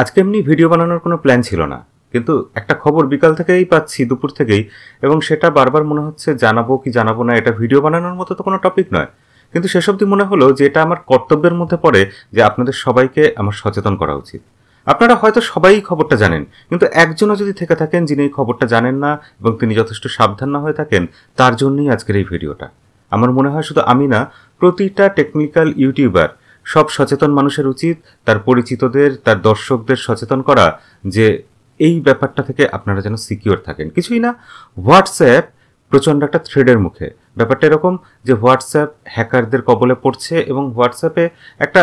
আজকে এমনি ভিডিও বানানোর কোনো প্ল্যান ছিল না কিন্তু একটা খবর বিকাল থেকেই পাচ্ছি দুপুর থেকেই এবং সেটা বারবার মনে হচ্ছে জানাবো কি জানাবো না এটা ভিডিও বানানোর মতো তো কোনো টপিক নয় কিন্তু শেষ অবধি মনে হলো যে এটা আমার কর্তব্যের মধ্যে পড়ে যে আপনাদের সবাইকে আমার সচেতন করা উচিত আপনারা হয়তো সবাই খবরটা জানেন কিন্তু একজনও যদি থেকে থাকেন যিনি এই খবরটা জানেন না এবং তিনি যথেষ্ট সাবধান না হয়ে থাকেন তার জন্যই আজকের এই ভিডিওটা আমার মনে হয় শুধু আমি না প্রতিটা টেকনিক্যাল ইউটিউবার সব সচেতন মানুষের উচিত তার পরিচিতদের তার দর্শকদের সচেতন করা যে এই ব্যাপারটা থেকে আপনারা যেন সিকিওর থাকেন কিছুই না হোয়াটসঅ্যাপ প্রচণ্ড একটা থ্রেডের মুখে ব্যাপারটা এরকম যে হোয়াটসঅ্যাপ হ্যাকারদের কবলে পড়ছে এবং হোয়াটসঅ্যাপে একটা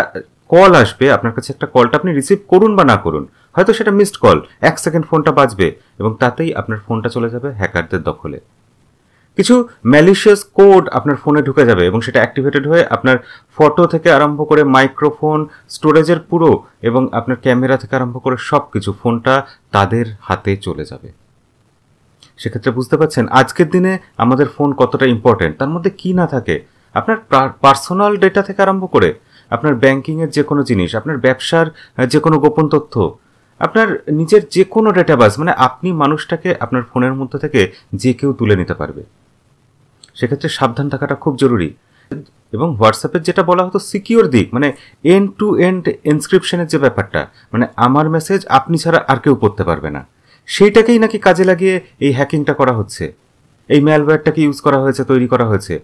কল আসবে আপনার কাছে একটা কলটা আপনি রিসিভ করুন বা না করুন হয়তো সেটা মিসড কল এক সেকেন্ড ফোনটা বাজবে এবং তাতেই আপনার ফোনটা চলে যাবে হ্যাকারদের দখলে কিছু ম্যালিশিয়াস কোড আপনার ফোনে ঢুকে যাবে এবং সেটা অ্যাক্টিভেটেড হয়ে আপনার ফটো থেকে আরম্ভ করে মাইক্রোফোন স্টোরেজের পুরো এবং আপনার ক্যামেরা থেকে আরম্ভ করে সব কিছু ফোনটা তাদের হাতে চলে যাবে সেক্ষেত্রে বুঝতে পারছেন আজকের দিনে আমাদের ফোন কতটা ইম্পর্টেন্ট তার মধ্যে কি না থাকে আপনার পার্সোনাল ডেটা থেকে আরম্ভ করে আপনার ব্যাংকিংয়ের যে কোনো জিনিস আপনার ব্যবসার যে কোনো গোপন তথ্য আপনার নিজের যে কোনো ডেটাবাস মানে আপনি মানুষটাকে আপনার ফোনের মধ্যে থেকে যে কেউ তুলে নিতে পারবে সেক্ষেত্রে সাবধান থাকাটা খুব জরুরি এবং হোয়াটসঅ্যাপের যেটা বলা হতো সিকিওর দিক মানে এন্ড টু এন্ড এনস্ক্রিপশনের যে ব্যাপারটা মানে আমার মেসেজ আপনি ছাড়া আর কেউ পড়তে পারবে না সেইটাকেই নাকি কাজে লাগিয়ে এই হ্যাকিংটা করা হচ্ছে এই ম্যালওয়্যারটাকে ইউজ করা হয়েছে তৈরি করা হয়েছে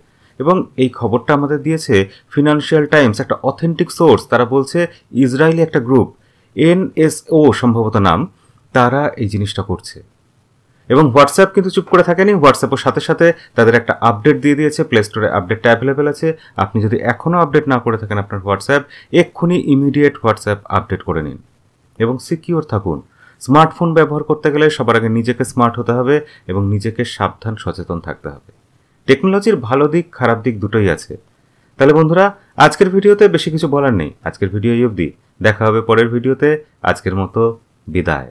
এবং এই খবরটা আমাদের দিয়েছে ফিনান্সিয়াল টাইমস একটা অথেন্টিক সোর্স তারা বলছে ইসরায়েলি একটা গ্রুপ এনএসও সম্ভবত নাম তারা এই জিনিসটা করছে এবং হোয়াটসঅ্যাপ কিন্তু চুপ করে থাকেনি হোয়াটসঅ্যাপের সাথে সাথে তাদের একটা আপডেট দিয়ে দিয়েছে প্লে স্টোরে আপডেটটা অ্যাভেলেবেল আছে আপনি যদি এখনও আপডেট না করে থাকেন আপনার হোয়াটসঅ্যাপ এক্ষুনি ইমিডিয়েট হোয়াটসঅ্যাপ আপডেট করে নিন এবং সিকিওর থাকুন স্মার্টফোন ব্যবহার করতে গেলে সবার আগে নিজেকে স্মার্ট হতে হবে এবং নিজেকে সাবধান সচেতন থাকতে হবে টেকনোলজির ভালো দিক খারাপ দিক দুটোই আছে তাহলে বন্ধুরা আজকের ভিডিওতে বেশি কিছু বলার নেই আজকের ভিডিও অবধি দেখা হবে পরের ভিডিওতে আজকের মতো বিদায়